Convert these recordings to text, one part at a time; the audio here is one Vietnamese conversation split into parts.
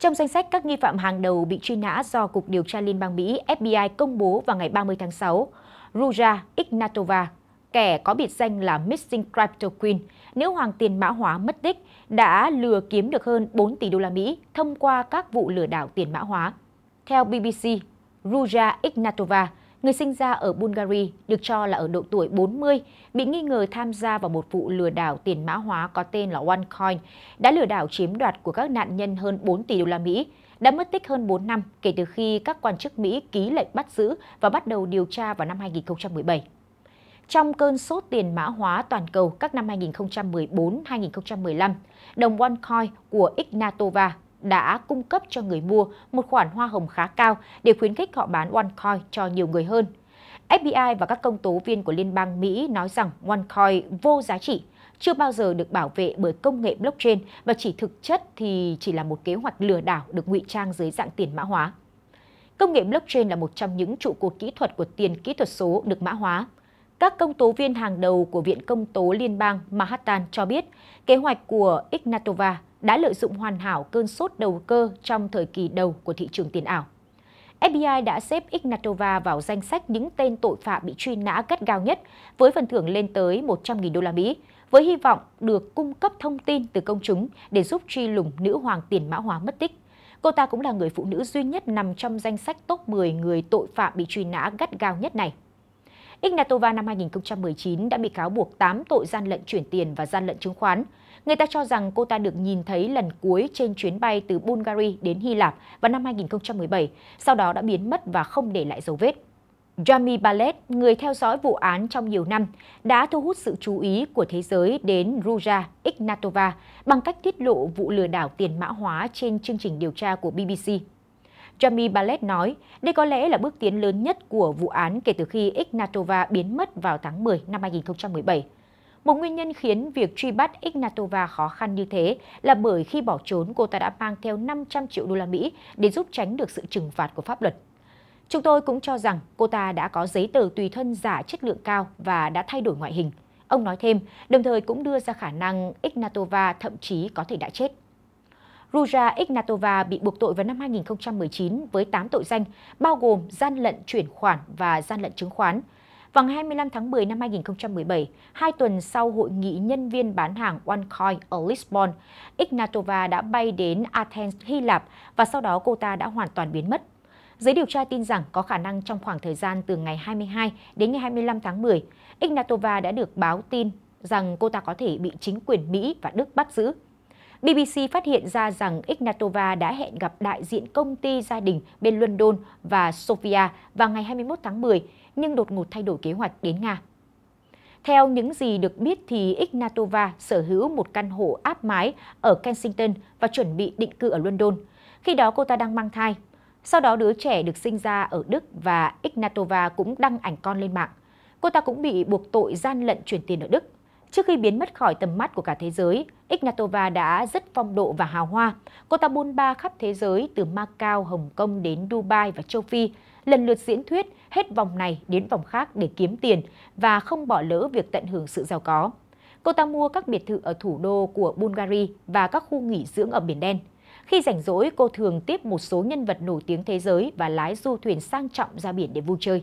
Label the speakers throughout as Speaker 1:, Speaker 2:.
Speaker 1: Trong danh sách các nghi phạm hàng đầu bị truy nã do Cục Điều tra Liên bang Mỹ FBI công bố vào ngày 30 tháng 6, Ruja Ignatova, kẻ có biệt danh là Missing Crypto Queen, nếu hoàng tiền mã hóa mất tích, đã lừa kiếm được hơn 4 tỷ đô la Mỹ thông qua các vụ lừa đảo tiền mã hóa. Theo BBC, Ruja Ignatova người sinh ra ở Bulgaria, được cho là ở độ tuổi 40, bị nghi ngờ tham gia vào một vụ lừa đảo tiền mã hóa có tên là OneCoin, đã lừa đảo chiếm đoạt của các nạn nhân hơn 4 tỷ đô la Mỹ, đã mất tích hơn 4 năm kể từ khi các quan chức Mỹ ký lệnh bắt giữ và bắt đầu điều tra vào năm 2017. Trong cơn sốt tiền mã hóa toàn cầu các năm 2014-2015, đồng OneCoin của Ignatova đã cung cấp cho người mua một khoản hoa hồng khá cao để khuyến khích họ bán OneCoin cho nhiều người hơn. FBI và các công tố viên của Liên bang Mỹ nói rằng OneCoin vô giá trị, chưa bao giờ được bảo vệ bởi công nghệ blockchain và chỉ thực chất thì chỉ là một kế hoạch lừa đảo được ngụy trang dưới dạng tiền mã hóa. Công nghệ blockchain là một trong những trụ cột kỹ thuật của tiền kỹ thuật số được mã hóa. Các công tố viên hàng đầu của Viện Công tố Liên bang Manhattan cho biết kế hoạch của Ignatova đã lợi dụng hoàn hảo cơn sốt đầu cơ trong thời kỳ đầu của thị trường tiền ảo. FBI đã xếp Ignatova vào danh sách những tên tội phạm bị truy nã gắt gao nhất với phần thưởng lên tới 100.000 đô la Mỹ, với hy vọng được cung cấp thông tin từ công chúng để giúp truy lùng nữ hoàng tiền mã hóa mất tích. Cô ta cũng là người phụ nữ duy nhất nằm trong danh sách top 10 người tội phạm bị truy nã gắt gao nhất này. Ignatova năm 2019 đã bị cáo buộc 8 tội gian lận chuyển tiền và gian lận chứng khoán. Người ta cho rằng cô ta được nhìn thấy lần cuối trên chuyến bay từ Bulgaria đến Hy Lạp vào năm 2017, sau đó đã biến mất và không để lại dấu vết. Jamie Ballet, người theo dõi vụ án trong nhiều năm, đã thu hút sự chú ý của thế giới đến Ruja Ignatova bằng cách tiết lộ vụ lừa đảo tiền mã hóa trên chương trình điều tra của BBC. Jamie Ballet nói, đây có lẽ là bước tiến lớn nhất của vụ án kể từ khi Ignatova biến mất vào tháng 10 năm 2017. Một nguyên nhân khiến việc truy bắt Ignatova khó khăn như thế là bởi khi bỏ trốn cô ta đã mang theo 500 triệu đô la Mỹ để giúp tránh được sự trừng phạt của pháp luật. Chúng tôi cũng cho rằng cô ta đã có giấy tờ tùy thân giả chất lượng cao và đã thay đổi ngoại hình. Ông nói thêm, đồng thời cũng đưa ra khả năng Ignatova thậm chí có thể đã chết. Ruja Ignatova bị buộc tội vào năm 2019 với 8 tội danh, bao gồm gian lận chuyển khoản và gian lận chứng khoán. Vào ngày 25 tháng 10 năm 2017, hai tuần sau hội nghị nhân viên bán hàng OneCoin ở Lisbon, Ignatova đã bay đến Athens, Hy Lạp và sau đó cô ta đã hoàn toàn biến mất. Giới điều tra tin rằng có khả năng trong khoảng thời gian từ ngày 22 đến ngày 25 tháng 10, Ignatova đã được báo tin rằng cô ta có thể bị chính quyền Mỹ và Đức bắt giữ. BBC phát hiện ra rằng Ignatova đã hẹn gặp đại diện công ty gia đình bên London và Sofia vào ngày 21 tháng 10, nhưng đột ngột thay đổi kế hoạch đến Nga. Theo những gì được biết thì Ignatova sở hữu một căn hộ áp mái ở Kensington và chuẩn bị định cư ở London. Khi đó cô ta đang mang thai. Sau đó đứa trẻ được sinh ra ở Đức và Ignatova cũng đăng ảnh con lên mạng. Cô ta cũng bị buộc tội gian lận chuyển tiền ở Đức. Trước khi biến mất khỏi tầm mắt của cả thế giới, Ignatova đã rất phong độ và hào hoa. Cô ta bôn ba khắp thế giới từ Macau, Hồng Kông đến Dubai và châu Phi, lần lượt diễn thuyết hết vòng này đến vòng khác để kiếm tiền và không bỏ lỡ việc tận hưởng sự giàu có. Cô ta mua các biệt thự ở thủ đô của Bulgaria và các khu nghỉ dưỡng ở Biển Đen. Khi rảnh rỗi, cô thường tiếp một số nhân vật nổi tiếng thế giới và lái du thuyền sang trọng ra biển để vui chơi.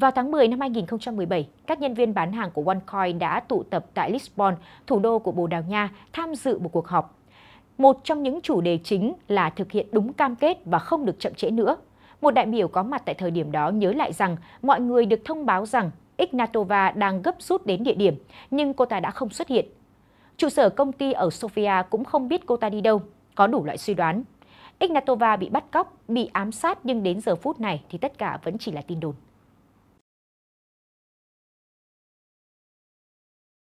Speaker 1: Vào tháng 10 năm 2017, các nhân viên bán hàng của OneCoin đã tụ tập tại Lisbon, thủ đô của Bồ Đào Nha, tham dự một cuộc họp. Một trong những chủ đề chính là thực hiện đúng cam kết và không được chậm trễ nữa. Một đại biểu có mặt tại thời điểm đó nhớ lại rằng mọi người được thông báo rằng Ignatova đang gấp rút đến địa điểm, nhưng cô ta đã không xuất hiện. Trụ sở công ty ở Sofia cũng không biết cô ta đi đâu, có đủ loại suy đoán. Ignatova bị bắt cóc, bị ám sát nhưng đến giờ phút này thì tất cả vẫn chỉ là tin đồn.